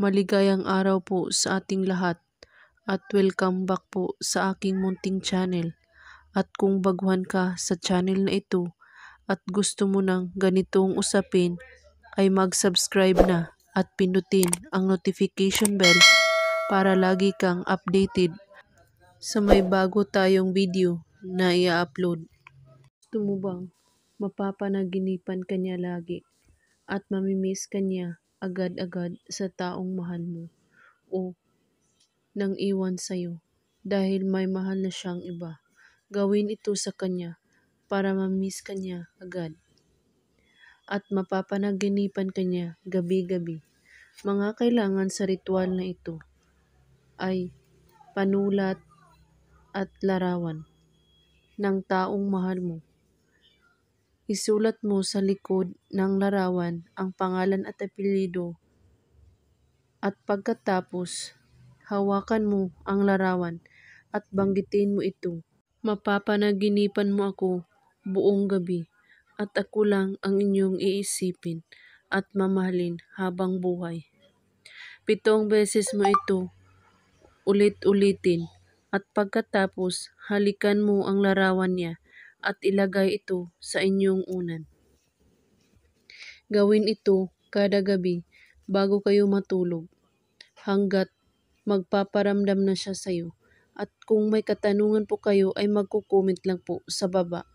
Maligayang araw po sa ating lahat at welcome back po sa aking munting channel. At kung baguhan ka sa channel na ito at gusto mo ng ganitong usapin ay mag-subscribe na at pindutin ang notification bell para lagi kang updated sa may bago tayong video na i-upload. Gusto mo bang mapapanaginipan kanya lagi at mamimiss kanya agad-agad sa taong mahal mo o nang iwan sa iyo dahil may mahal na siyang iba. Gawin ito sa kanya para mamiss kanya agad at mapapanaginipan kanya gabi-gabi. Mga kailangan sa ritual na ito ay panulat at larawan ng taong mahal mo Isulat mo sa likod ng larawan ang pangalan at apelyido at pagkatapos hawakan mo ang larawan at banggitin mo ito. Mapapanaginipan mo ako buong gabi at ako lang ang inyong iisipin at mamahalin habang buhay. Pitong beses mo ito ulit-ulitin at pagkatapos halikan mo ang larawan niya at ilagay ito sa inyong unan. Gawin ito kada gabi bago kayo matulog hanggat magpaparamdam na siya sa iyo. At kung may katanungan po kayo ay magkukomment lang po sa baba.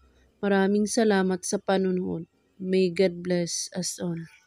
Maraming salamat sa panunood. May God bless us all.